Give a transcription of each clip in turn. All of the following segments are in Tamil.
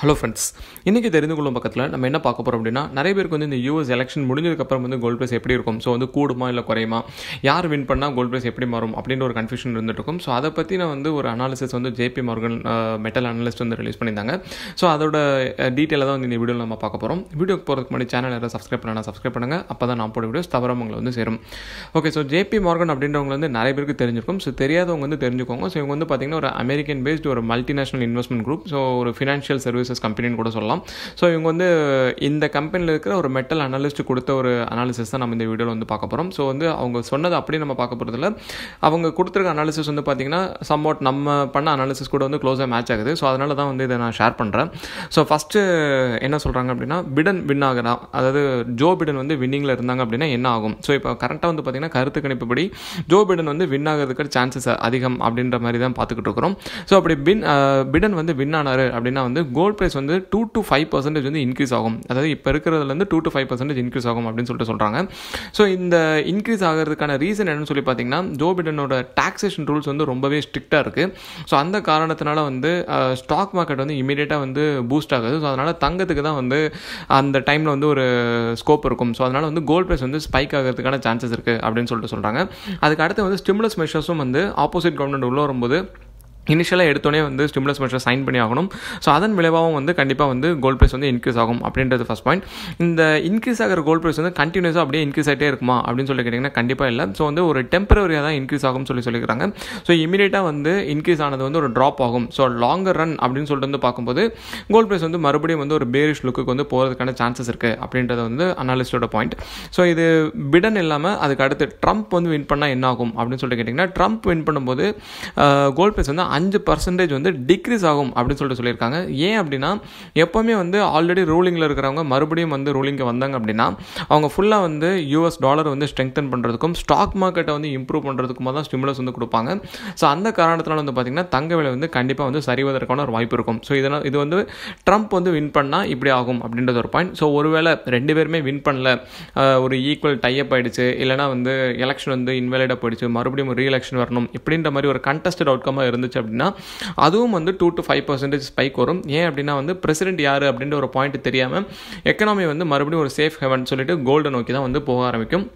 ஹலோ ஃப்ரெண்ட்ஸ் இன்றைக்கி தெரிந்து கொள்ளும் பக்கத்தில் நம்ம என்ன பார்க்க போகிறோம் அப்படின்னா நிறைய பேருக்கு வந்து இந்த யூஎஸ் எலெக்ஷன் முடிஞ்சதுக்கப்புறம் வந்து கோல்ட் ப்ரைஸ் எப்படி இருக்கும் ஸோ வந்து கூடுமா இல்லை குறையுமா யார் வின் பண்ணால் கோல்ட் ப்ரைஸ் எப்படி மாறும் அப்படின்ற ஒரு கன்ஃபியூஷன் இருந்துட்டு இருக்கும் ஸோ அதை பற்றி நான் வந்து ஒரு அனாலிசிஸ் வந்து ஜேபி மார்கன் மெட்டல் அனலிஸ்ட் வந்து ரிலீஸ் பண்ணியிருந்தாங்க ஸோ அதோட டீட்டெயிலாக தான் வந்து இந்த வீடியோவில் நம்ம பார்க்க போகிறோம் வீடியோக்கு போகிறதுக்கு முன்னாடி சேனல் யாரும் சப்ஸ்கிரைப் பண்ணால் சப்ஸ்கிரைப் பண்ணுங்கள் அப்போ தான் நான் போட வீடியோஸ் தவிர உங்களை வந்து சேரும் ஓகே ஸோ ஜேபி மார்கன் அப்படின்றவங்க வந்து நிறைய பேருக்கு தெரிஞ்சிருக்கும் ஸோ தெரியாதவங்க வந்து தெரிஞ்சுக்கோங்க ஸோ இவங்க வந்து பார்த்திங்கன்னா ஒரு அமெரிக்கன் பேஸ்டு ஒரு மல்டிநேஷனல் இன்வெஸ்ட்மெண்ட் குரூப் ஸோ ஒரு ஃபினான்ஷியல் சர்வீஸ் ப்ரொடியூசர்ஸ் கம்பெனின்னு கூட சொல்லலாம் ஸோ இவங்க வந்து இந்த கம்பெனியில் இருக்கிற ஒரு மெட்டல் அனாலிஸ்ட் கொடுத்த ஒரு அனாலிசிஸ் தான் நம்ம இந்த வீடியோவில் வந்து பார்க்க போகிறோம் ஸோ வந்து அவங்க சொன்னது அப்படியே நம்ம பார்க்க போகிறதுல அவங்க கொடுத்துருக்க அனாலிசிஸ் வந்து பார்த்திங்கன்னா சம்வாட் நம்ம பண்ண அனாலிசிஸ் கூட வந்து க்ளோஸாக மேட்ச் ஆகுது ஸோ அதனால தான் வந்து இதை நான் ஷேர் பண்ணுறேன் ஸோ ஃபஸ்ட்டு என்ன சொல்கிறாங்க அப்படின்னா பிடன் வின் ஆகுனா அதாவது ஜோ பிடன் வந்து வின்னிங்கில் இருந்தாங்க அப்படின்னா என்ன ஆகும் ஸோ இப்போ கரெக்டாக வந்து பார்த்திங்கன்னா கருத்து கணிப்புப்படி ஜோ பிடன் வந்து வின் ஆகிறதுக்கு சான்சஸ் அதிகம் அப்படின்ற மாதிரி தான் பார்த்துக்கிட்டு இருக்கிறோம் ஸோ அப்படி பின் பிடன் வந்து வின் ஆனார் அப்படின்னா வந்து கோல்ட் ப்ரைஸ் வந்து டூ டு ஃபைவ் பர்சன்டேஜ் வந்து இன்க்ரீஸ் ஆகும் அதாவது இப்போ இருக்கிறதுலேருந்து two to five percentage increase ஆகும் அப்படின்னு சொல்லிட்டு சொல்கிறாங்க ஸோ இந்த இன்க்ரீஸ் ஆகிறதுக்கான ரீசன் என்னன்னு சொல்லி பார்த்தீங்கன்னா ஜோ பிடனோட டாக்ஸேஷன் ரூல்ஸ் வந்து ரொம்பவே ஸ்ட்ரிக்டாக இருக்குது ஸோ அந்த காரணத்தினால வந்து ஸ்டாக் மார்க்கெட் வந்து இமீடியட்டாக வந்து பூஸ்ட் ஆகுது ஸோ அதனால் தங்கத்துக்கு தான் வந்து அந்த டைமில் வந்து ஒரு ஸ்கோப் இருக்கும் ஸோ அதனால் வந்து கோல்ட் ப்ரைஸ் வந்து ஸ்பைக் ஆகிறதுக்கான சான்சஸ் இருக்குது அப்படின்னு சொல்லிட்டு சொல்கிறாங்க அதுக்கு அடுத்து வந்து ஸ்டிமுலஸ் மெஷர்ஸும் வந்து ஆப்போசிட் கவர்மெண்ட் உள்ள வரும்போது இனிஷியலாக எடுத்தோடனே வந்து ஸ்டிம்லஸ் மெஷர் சைன் பண்ணி ஆகணும் ஸோ அதன் விளைவாகவும் வந்து கண்டிப்பாக வந்து கோல்ட் ப்ரைஸ் வந்து இன்க்ரீஸ் ஆகும் அப்படின்றது ஃபஸ்ட் பாயிண்ட் இந்த இன்க்ரீஸ் ஆகிற கோல்ட் ப்ரைஸ் வந்து கண்டினியூஸாக அப்படியே இன்க்ரீஸ் ஆகிட்டே இருக்குமா அப்படின்னு சொல்லி கேட்டிங்கன்னா கண்டிப்பாக இல்லை ஸோ வந்து ஒரு டெம்பரரியாக தான் இன்க்ரீஸ் ஆகும் சொல்லி சொல்லிக்கிறாங்க ஸோ இமீடியட்டாக வந்து இன்க்ரீஸ் ஆனது வந்து ஒரு ட்ராப் ஆகும் ஸோ லாங்கர் ரன் அப்படின்னு சொல்லிட்டு வந்து பார்க்கும்போது கோல்ட் ப்ரைஸ் வந்து மறுபடியும் வந்து ஒரு பேரிஷ் லுக்கு வந்து போகிறதுக்கான சான்சஸ் இருக்குது அப்படின்றது வந்து அனாலிஸ்டோட பாயிண்ட் ஸோ இது பிடன் இல்லாமல் அதுக்கு அடுத்து ட்ரம்ப் வந்து வின் பண்ணால் என்ன ஆகும் அப்படின்னு சொல்லிட்டு கேட்டிங்கன்னா ட்ரம்ப் வின் பண்ணும்போது கோல்ட் ப்ரைஸ் வந்து அஞ்சு பர்சன்டேஜ் வந்து டிக்ரீஸ் ஆகும் அப்படின்னு சொல்லிட்டு சொல்லியிருக்காங்க ஏன் அப்படின்னா எப்போவுமே வந்து ஆல்ரெடி ரூலிங்கில் இருக்கிறவங்க மறுபடியும் வந்து ரூலிங்க்கு வந்தாங்க அப்படின்னா அவங்க ஃபுல்லாக வந்து யூஎஸ் டாலர் வந்து ஸ்ட்ரெங்தன் பண்ணுறதுக்கும் ஸ்டாக் மார்க்கெட்டை வந்து இம்ப்ரூவ் பண்ணுறதுக்குமா தான் ஸ்டிமுலஸ் வந்து கொடுப்பாங்க ஸோ அந்த காரணத்தினால வந்து பார்த்திங்கன்னா தங்க விலை வந்து கண்டிப்பாக வந்து சரிவதற்கான ஒரு வாய்ப்பு இருக்கும் ஸோ இதனால் இது வந்து ட்ரம்ப் வந்து வின் பண்ணால் இப்படி ஆகும் அப்படின்றது ஒரு பாயிண்ட் ஸோ ஒருவேளை ரெண்டு பேருமே வின் பண்ணல ஒரு ஈக்குவல் டைப் ஆகிடுச்சு இல்லைனா வந்து எலெக்ஷன் வந்து இன்வேலிடாக போயிடுச்சு மறுபடியும் ஒரு எலெக்ஷன் வரணும் இப்படின்ற மாதிரி ஒரு கண்டஸ்டட் அவுட்கமாக இருந்துச்சு அப்படின்னா அதுவும் வந்து two to five percentage spike வரும் ஏன் அப்படின்னா வந்து பிரசிடென்ட் யார் அப்படின்ற ஒரு பாயிண்ட் தெரியாமல் எக்கனாமி வந்து மறுபடியும் ஒரு சேஃப் ஹெவன் சொல்லிட்டு கோல்டு நோக்கி தான் வந்து போக ஆரம்பிக்கும்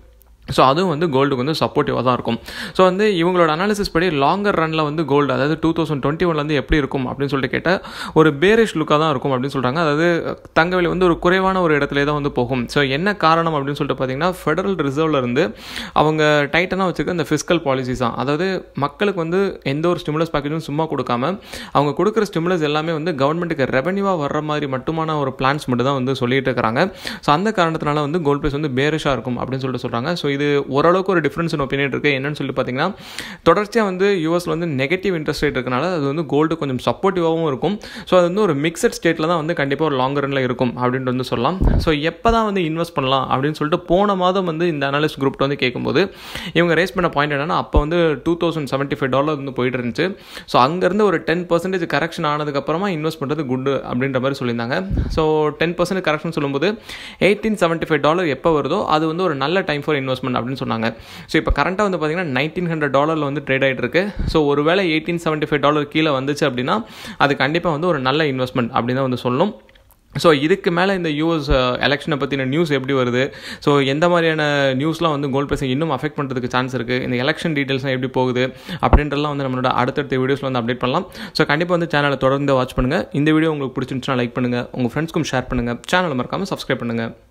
ஸோ அதுவும் வந்து கோல்டுக்கு வந்து சப்போர்ட்டிவாக தான் இருக்கும் ஸோ வந்து இவங்களோட அனாலிசிஸ் படி லாங்கர் ரனில் வந்து கோல்டு அதாவது டூ தௌசண்ட் டுவெண்ட்டி ஒன்லேருந்து எப்படி இருக்கும் அப்படின்னு சொல்லிட்டு கேட்டால் ஒரு பேரிஷ் லுக்காக தான் இருக்கும் அப்படின்னு சொல்கிறாங்க அதாவது தங்க விலை வந்து ஒரு குறைவான ஒரு இடத்துல தான் வந்து போகும் ஸோ என்ன காரணம் அப்படின்னு சொல்லிட்டு பார்த்தீங்கன்னா ஃபெடரல் ரிசர்வ்ல இருந்து அவங்க டைட்டனாக வச்சுருக்க இந்த ஃபிஸ்கல் பாலிசிஸ் தான் அதாவது மக்களுக்கு வந்து எந்த ஒரு ஸ்டிமுலஸ் பேக்கேஜும் சும்மா கொடுக்காம அவங்க கொடுக்குற ஸ்டிமுலஸ் எல்லாமே வந்து கவர்மெண்ட்டுக்கு ரெவன்யூவாக வர்ற மாதிரி மட்டுமான ஒரு பிளான்ஸ் மட்டும் தான் வந்து சொல்லிட்டு இருக்கிறாங்க ஸோ அந்த காரணத்தினால வந்து கோல்ட் ப்ரைஸ் வந்து பேரிஷாக இருக்கும் அப்படின்னு சொல்லிட்டு சொல்கிறாங்க ஸோ இது இது ஓரளவுக்கு ஒரு டிஃப்ரென்ஸ் இன் ஒப்பீனியன் இருக்குது என்னென்னு சொல்லி பார்த்தீங்கன்னா தொடர்ச்சியாக வந்து யூஎஸ்ல வந்து நெகட்டிவ் இன்ட்ரெஸ்ட் ரேட் இருக்கனால அது வந்து கோல்டு கொஞ்சம் சப்போர்ட்டிவாகவும் இருக்கும் ஸோ அது வந்து ஒரு மிக்சட் ஸ்டேட்டில் தான் வந்து கண்டிப்பாக ஒரு லாங் ரனில் இருக்கும் அப்படின்ட்டு வந்து சொல்லலாம் ஸோ எப்போ தான் வந்து இன்வெஸ்ட் பண்ணலாம் அப்படின்னு சொல்லிட்டு போன மாதம் வந்து இந்த அனாலிஸ்ட் குரூப் வந்து கேட்கும்போது இவங்க ரேஸ் பண்ண பாயிண்ட் என்னென்னா அப்போ வந்து two thousand seventy five dollar வந்து போயிட்டு இருந்துச்சு ஸோ அங்கேருந்து ஒரு டென் பர்சன்டேஜ் கரெக்ஷன் ஆனதுக்கப்புறமா இன்வெஸ்ட் பண்ணுறது குட்டு அப்படின்ற மாதிரி சொல்லியிருந்தாங்க ஸோ டென் பர்சன்ட் கரெக்ஷன் சொல்லும்போது எயிட்டீன் செவன்ட்டி ஃபைவ் டாலர் எப்போ வருதோ அது வந்து ஒரு நல்ல டைம் ஃபார் இன்வெஸ்ட் இன்வெஸ்ட்மெண்ட் அப்படின்னு சொன்னாங்க ஸோ இப்போ கரண்ட்டாக வந்து பார்த்திங்கன்னா நைன்டீன் ஹண்ட்ரட் டாலரில் வந்து ட்ரேட் ஆகிட்டு இருக்கு ஸோ ஒருவேளை எயிட்டீன் செவன்ட்டி ஃபைவ் டாலர் கீழே வந்துச்சு அப்படின்னா அது கண்டிப்பாக வந்து ஒரு நல்ல இன்வெஸ்ட்மெண்ட் அப்படின்னு தான் வந்து சொல்லணும் ஸோ இதுக்கு மேலே இந்த யூஎஸ் எலெக்ஷனை பற்றின நியூஸ் எப்படி வருது ஸோ எந்த மாதிரியான நியூஸ்லாம் வந்து கோல்ட் ப்ரைஸை இன்னும் அஃபெக்ட் பண்ணுறதுக்கு சான்ஸ் இருக்குது இந்த எலெக்ஷன் டீட்டெயில்ஸ்லாம் எப்படி போகுது அப்படின்றலாம் வந்து நம்மளோட அடுத்தடுத்த வீடியோஸில் வந்து அப்டேட் பண்ணலாம் ஸோ கண்டிப்பாக வந்து சேனலை தொடர்ந்து வாட்ச் பண்ணுங்கள் இந்த வீடியோ உங்களுக்கு பிடிச்சிருந்துச்சுன்னா லைக் பண்ணுங்கள் உங்கள் ஃப்ரெண்ட்ஸ்க்கும் ஷேர் பண்ணுங்கள் சேனலை மறக்காமல் சப்ஸ்கிரைப் பண்ணுங்கள்